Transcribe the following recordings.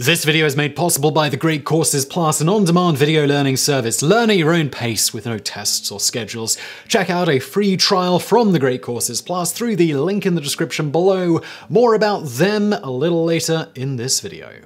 This video is made possible by the Great Courses Plus, an on-demand video learning service. Learn at your own pace with no tests or schedules. Check out a free trial from the Great Courses Plus through the link in the description below. More about them a little later in this video.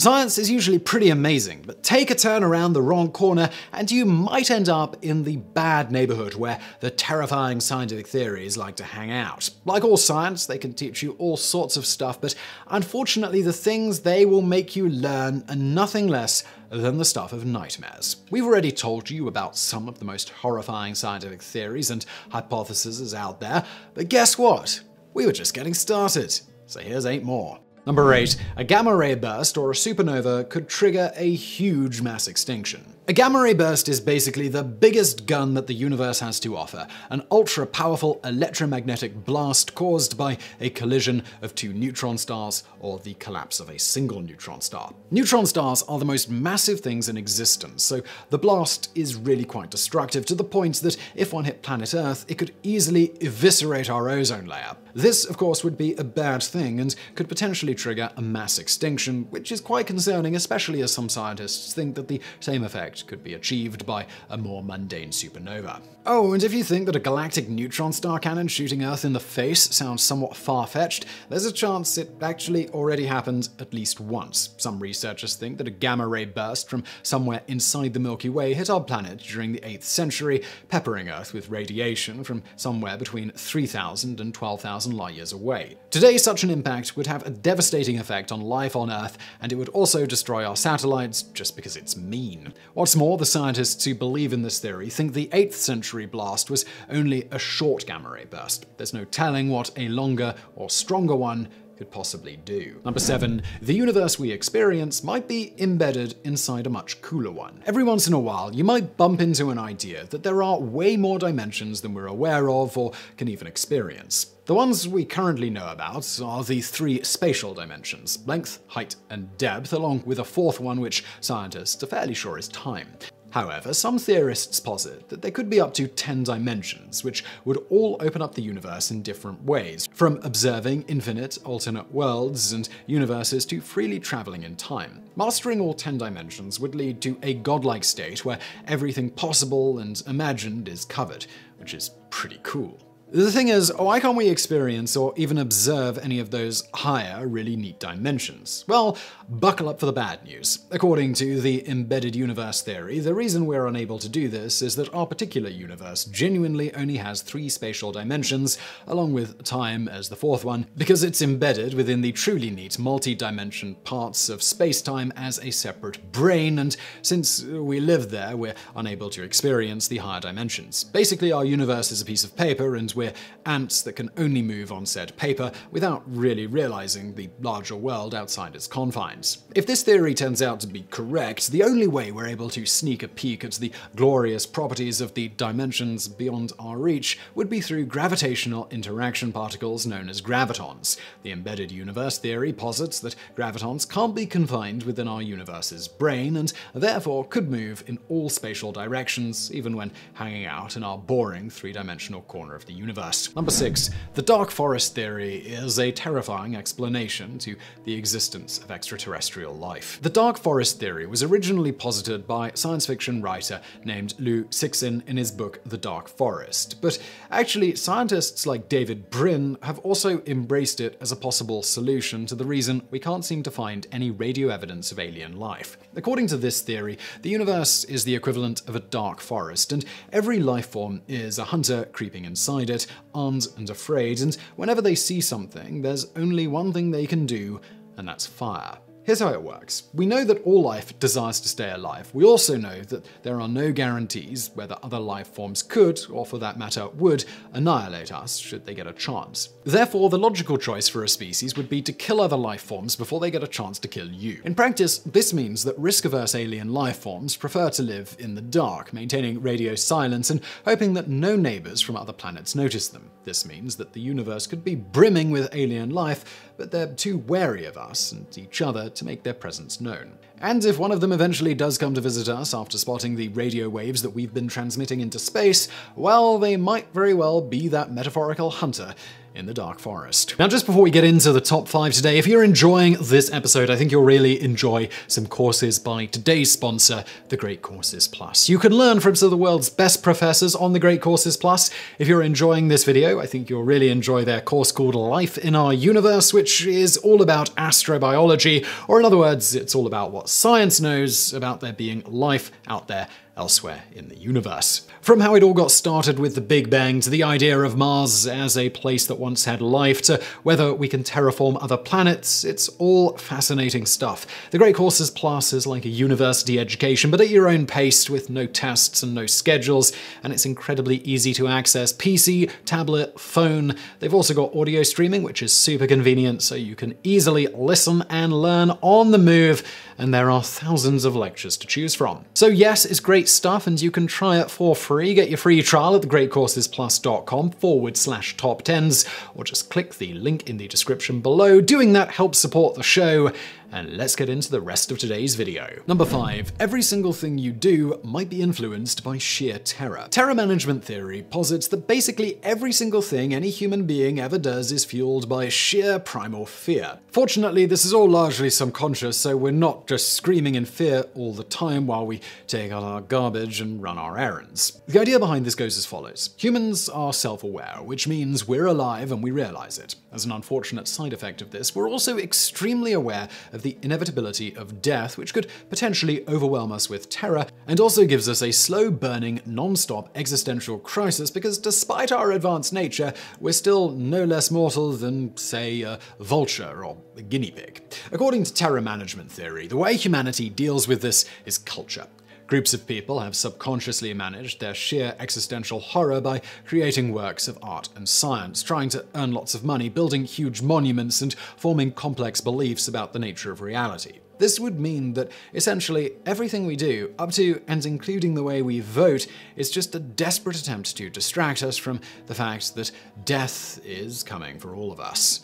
Science is usually pretty amazing, but take a turn around the wrong corner and you might end up in the bad neighborhood where the terrifying scientific theories like to hang out. Like all science, they can teach you all sorts of stuff, but unfortunately the things they will make you learn are nothing less than the stuff of nightmares. We've already told you about some of the most horrifying scientific theories and hypotheses out there, but guess what? We were just getting started, so here's eight more. Number 8. A gamma ray burst or a supernova could trigger a huge mass extinction. A gamma ray burst is basically the biggest gun that the universe has to offer, an ultra-powerful electromagnetic blast caused by a collision of two neutron stars or the collapse of a single neutron star. Neutron stars are the most massive things in existence, so the blast is really quite destructive to the point that if one hit planet Earth, it could easily eviscerate our ozone layer. This, of course, would be a bad thing and could potentially trigger a mass extinction, which is quite concerning, especially as some scientists think that the same effect could be achieved by a more mundane supernova. Oh, and if you think that a galactic neutron star cannon shooting Earth in the face sounds somewhat far-fetched, there's a chance it actually already happened at least once. Some researchers think that a gamma-ray burst from somewhere inside the Milky Way hit our planet during the 8th century, peppering Earth with radiation from somewhere between 3,000 and 12,000 light-years away. Today, such an impact would have a devastating effect on life on Earth, and it would also destroy our satellites just because it's mean. What What's more, the scientists who believe in this theory think the 8th century blast was only a short gamma ray burst. There's no telling what a longer or stronger one could possibly do. Number seven, the universe we experience might be embedded inside a much cooler one. Every once in a while, you might bump into an idea that there are way more dimensions than we're aware of or can even experience. The ones we currently know about are the three spatial dimensions length, height, and depth, along with a fourth one which scientists are fairly sure is time. However, some theorists posit that there could be up to 10 dimensions, which would all open up the universe in different ways, from observing infinite alternate worlds and universes to freely traveling in time. Mastering all 10 dimensions would lead to a godlike state where everything possible and imagined is covered, which is pretty cool. The thing is, why can't we experience or even observe any of those higher, really neat dimensions? Well, buckle up for the bad news. According to the embedded universe theory, the reason we're unable to do this is that our particular universe genuinely only has three spatial dimensions, along with time as the fourth one, because it's embedded within the truly neat multi-dimension parts of space-time as a separate brain, and since we live there, we're unable to experience the higher dimensions. Basically, our universe is a piece of paper and we're ants that can only move on said paper without really realizing the larger world outside its confines. If this theory turns out to be correct, the only way we're able to sneak a peek at the glorious properties of the dimensions beyond our reach would be through gravitational interaction particles known as gravitons. The embedded universe theory posits that gravitons can't be confined within our universe's brain and therefore could move in all spatial directions, even when hanging out in our boring three-dimensional corner of the universe universe. Number six, the dark forest theory is a terrifying explanation to the existence of extraterrestrial life. The dark forest theory was originally posited by science fiction writer named Lou Sixin in his book The Dark Forest, but actually scientists like David Brin have also embraced it as a possible solution to the reason we can't seem to find any radio evidence of alien life. According to this theory, the universe is the equivalent of a dark forest, and every life form is a hunter creeping inside it, that aren't and afraid, and whenever they see something, there's only one thing they can do, and that's fire. Here's how it works. We know that all life desires to stay alive. We also know that there are no guarantees whether other life forms could, or for that matter would, annihilate us should they get a chance. Therefore, the logical choice for a species would be to kill other life forms before they get a chance to kill you. In practice, this means that risk-averse alien life forms prefer to live in the dark, maintaining radio silence and hoping that no neighbors from other planets notice them. This means that the universe could be brimming with alien life, but they're too wary of us and each other to make their presence known. And if one of them eventually does come to visit us after spotting the radio waves that we've been transmitting into space, well, they might very well be that metaphorical hunter in the dark forest. Now, just before we get into the top five today, if you're enjoying this episode, I think you'll really enjoy some courses by today's sponsor, The Great Courses Plus. You can learn from some of the world's best professors on The Great Courses Plus. If you're enjoying this video, I think you'll really enjoy their course called Life in Our Universe, which is all about astrobiology, or in other words, it's all about what science knows about there being life out there elsewhere in the universe. From how it all got started with the Big Bang to the idea of Mars as a place that once had life to whether we can terraform other planets, it's all fascinating stuff. The Great Courses Plus is like a university education, but at your own pace with no tests and no schedules, and it's incredibly easy to access PC, tablet, phone. They've also got audio streaming, which is super convenient, so you can easily listen and learn on the move, and there are thousands of lectures to choose from. So yes, it's great stuff, and you can try it for free. Get your free trial at thegreatcoursesplus.com forward slash top tens, or just click the link in the description below. Doing that helps support the show and let's get into the rest of today's video. Number 5. Every single thing you do might be influenced by sheer terror. Terror management theory posits that basically every single thing any human being ever does is fueled by sheer primal fear. Fortunately, this is all largely subconscious, so we're not just screaming in fear all the time while we take out our garbage and run our errands. The idea behind this goes as follows. Humans are self-aware, which means we're alive and we realize it. As an unfortunate side effect of this, we're also extremely aware of the inevitability of death, which could potentially overwhelm us with terror, and also gives us a slow burning, non stop existential crisis because despite our advanced nature, we're still no less mortal than, say, a vulture or a guinea pig. According to terror management theory, the way humanity deals with this is culture. Groups of people have subconsciously managed their sheer existential horror by creating works of art and science, trying to earn lots of money, building huge monuments, and forming complex beliefs about the nature of reality. This would mean that essentially everything we do, up to and including the way we vote, is just a desperate attempt to distract us from the fact that death is coming for all of us.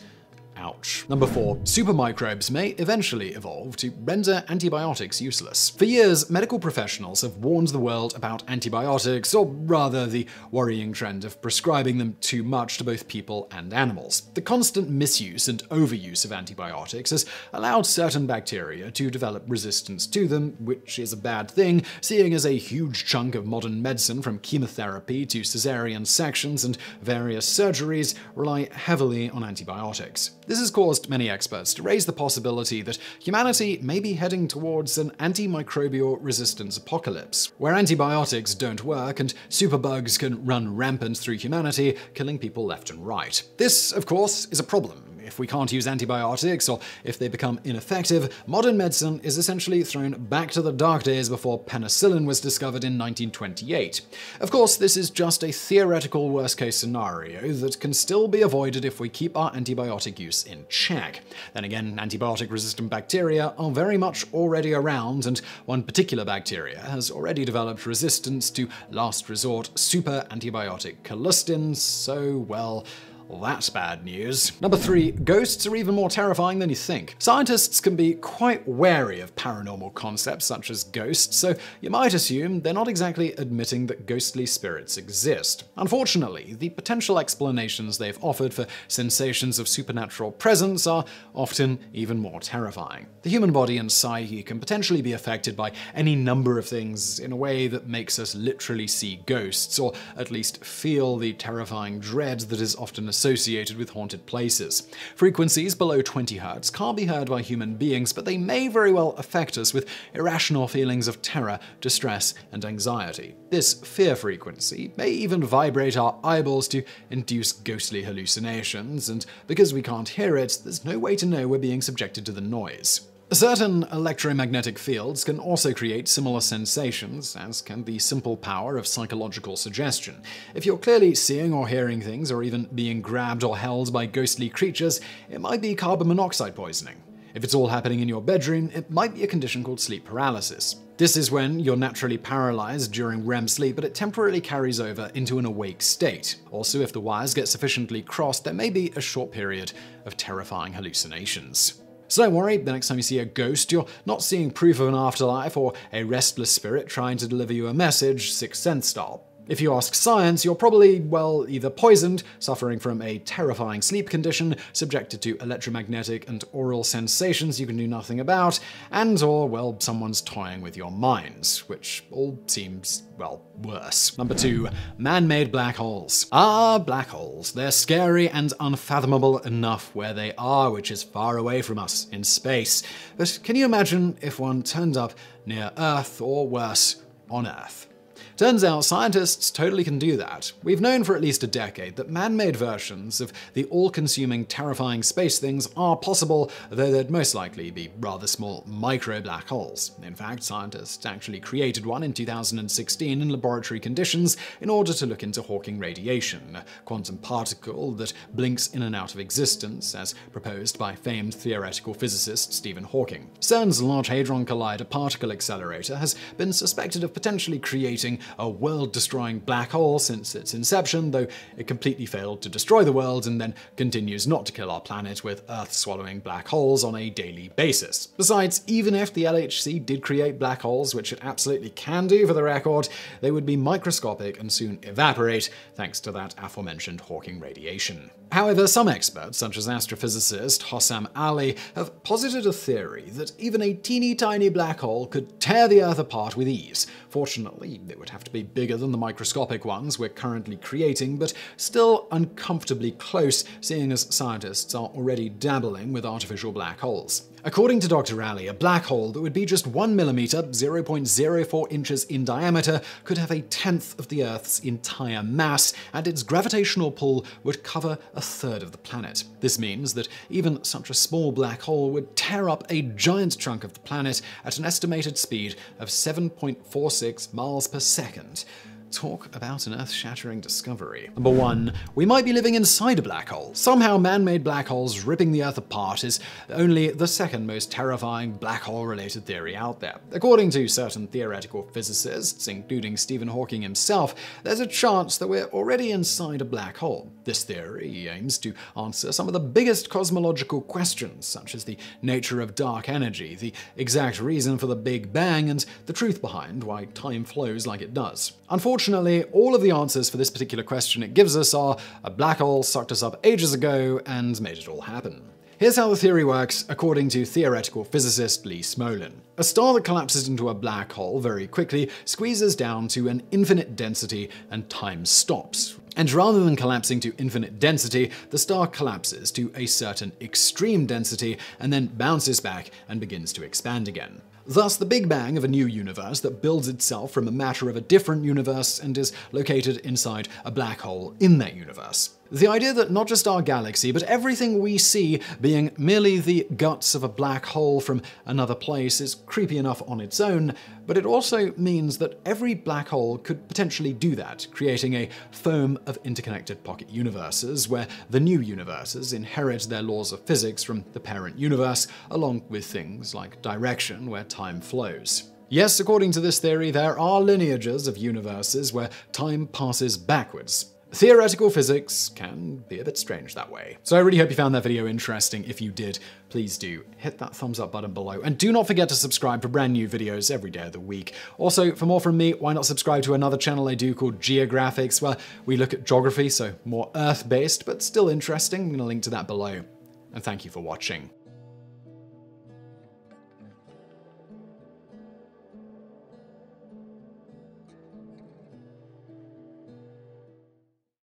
Ouch. Number four, supermicrobes may eventually evolve to render antibiotics useless. For years, medical professionals have warned the world about antibiotics, or rather the worrying trend of prescribing them too much to both people and animals. The constant misuse and overuse of antibiotics has allowed certain bacteria to develop resistance to them, which is a bad thing, seeing as a huge chunk of modern medicine from chemotherapy to caesarean sections and various surgeries rely heavily on antibiotics. This has caused many experts to raise the possibility that humanity may be heading towards an antimicrobial resistance apocalypse, where antibiotics don't work and superbugs can run rampant through humanity, killing people left and right. This, of course, is a problem if we can't use antibiotics or if they become ineffective, modern medicine is essentially thrown back to the dark days before penicillin was discovered in 1928. Of course, this is just a theoretical worst-case scenario that can still be avoided if we keep our antibiotic use in check. Then again, antibiotic-resistant bacteria are very much already around, and one particular bacteria has already developed resistance to last resort super antibiotic colistin, so well, that's bad news. Number three, ghosts are even more terrifying than you think. Scientists can be quite wary of paranormal concepts such as ghosts, so you might assume they're not exactly admitting that ghostly spirits exist. Unfortunately, the potential explanations they've offered for sensations of supernatural presence are often even more terrifying. The human body and psyche can potentially be affected by any number of things in a way that makes us literally see ghosts, or at least feel the terrifying dread that is often associated with haunted places. Frequencies below 20 Hz can't be heard by human beings, but they may very well affect us with irrational feelings of terror, distress, and anxiety. This fear frequency may even vibrate our eyeballs to induce ghostly hallucinations, and because we can't hear it, there's no way to know we're being subjected to the noise. Certain electromagnetic fields can also create similar sensations, as can the simple power of psychological suggestion. If you're clearly seeing or hearing things, or even being grabbed or held by ghostly creatures, it might be carbon monoxide poisoning. If it's all happening in your bedroom, it might be a condition called sleep paralysis. This is when you're naturally paralyzed during REM sleep, but it temporarily carries over into an awake state. Also, if the wires get sufficiently crossed, there may be a short period of terrifying hallucinations. So don't worry, the next time you see a ghost, you're not seeing proof of an afterlife or a restless spirit trying to deliver you a message, Sixth Sense style. If you ask science, you're probably, well, either poisoned, suffering from a terrifying sleep condition, subjected to electromagnetic and oral sensations you can do nothing about, and or, well, someone's toying with your minds, which all seems, well, worse. Number two, man-made black holes. Ah, black holes. They're scary and unfathomable enough where they are, which is far away from us, in space. But can you imagine if one turned up near Earth or worse, on Earth? Turns out scientists totally can do that. We've known for at least a decade that man-made versions of the all-consuming, terrifying space things are possible, though they'd most likely be rather small micro-black holes. In fact, scientists actually created one in 2016 in laboratory conditions in order to look into Hawking radiation, a quantum particle that blinks in and out of existence, as proposed by famed theoretical physicist Stephen Hawking. CERN's Large Hadron Collider particle accelerator has been suspected of potentially creating a world-destroying black hole since its inception, though it completely failed to destroy the world and then continues not to kill our planet with Earth-swallowing black holes on a daily basis. Besides, even if the LHC did create black holes, which it absolutely can do for the record, they would be microscopic and soon evaporate thanks to that aforementioned Hawking radiation. However, some experts, such as astrophysicist Hossam Ali, have posited a theory that even a teeny tiny black hole could tear the Earth apart with ease. Fortunately, it would have have to be bigger than the microscopic ones we're currently creating, but still uncomfortably close, seeing as scientists are already dabbling with artificial black holes. According to Dr. Rowley, a black hole that would be just 1 millimeter, 0.04 inches in diameter, could have a tenth of the Earth's entire mass, and its gravitational pull would cover a third of the planet. This means that even such a small black hole would tear up a giant chunk of the planet at an estimated speed of 7.46 miles per second. Talk about an earth shattering discovery. Number one, we might be living inside a black hole. Somehow, man made black holes ripping the earth apart is only the second most terrifying black hole related theory out there. According to certain theoretical physicists, including Stephen Hawking himself, there's a chance that we're already inside a black hole. This theory aims to answer some of the biggest cosmological questions, such as the nature of dark energy, the exact reason for the Big Bang, and the truth behind why time flows like it does. Unfortunately, Unfortunately, all of the answers for this particular question it gives us are a black hole sucked us up ages ago and made it all happen. Here's how the theory works, according to theoretical physicist Lee Smolin. A star that collapses into a black hole very quickly squeezes down to an infinite density and time stops. And rather than collapsing to infinite density, the star collapses to a certain extreme density and then bounces back and begins to expand again. Thus, the Big Bang of a new universe that builds itself from a matter of a different universe and is located inside a black hole in that universe. The idea that not just our galaxy, but everything we see being merely the guts of a black hole from another place is creepy enough on its own, but it also means that every black hole could potentially do that, creating a foam of interconnected pocket universes where the new universes inherit their laws of physics from the parent universe, along with things like direction where time flows. Yes, according to this theory, there are lineages of universes where time passes backwards, Theoretical physics can be a bit strange that way. So I really hope you found that video interesting. If you did, please do hit that thumbs up button below. And do not forget to subscribe for brand new videos every day of the week. Also, for more from me, why not subscribe to another channel I do called Geographics, where we look at geography, so more Earth-based, but still interesting. I'm gonna link to that below. And thank you for watching.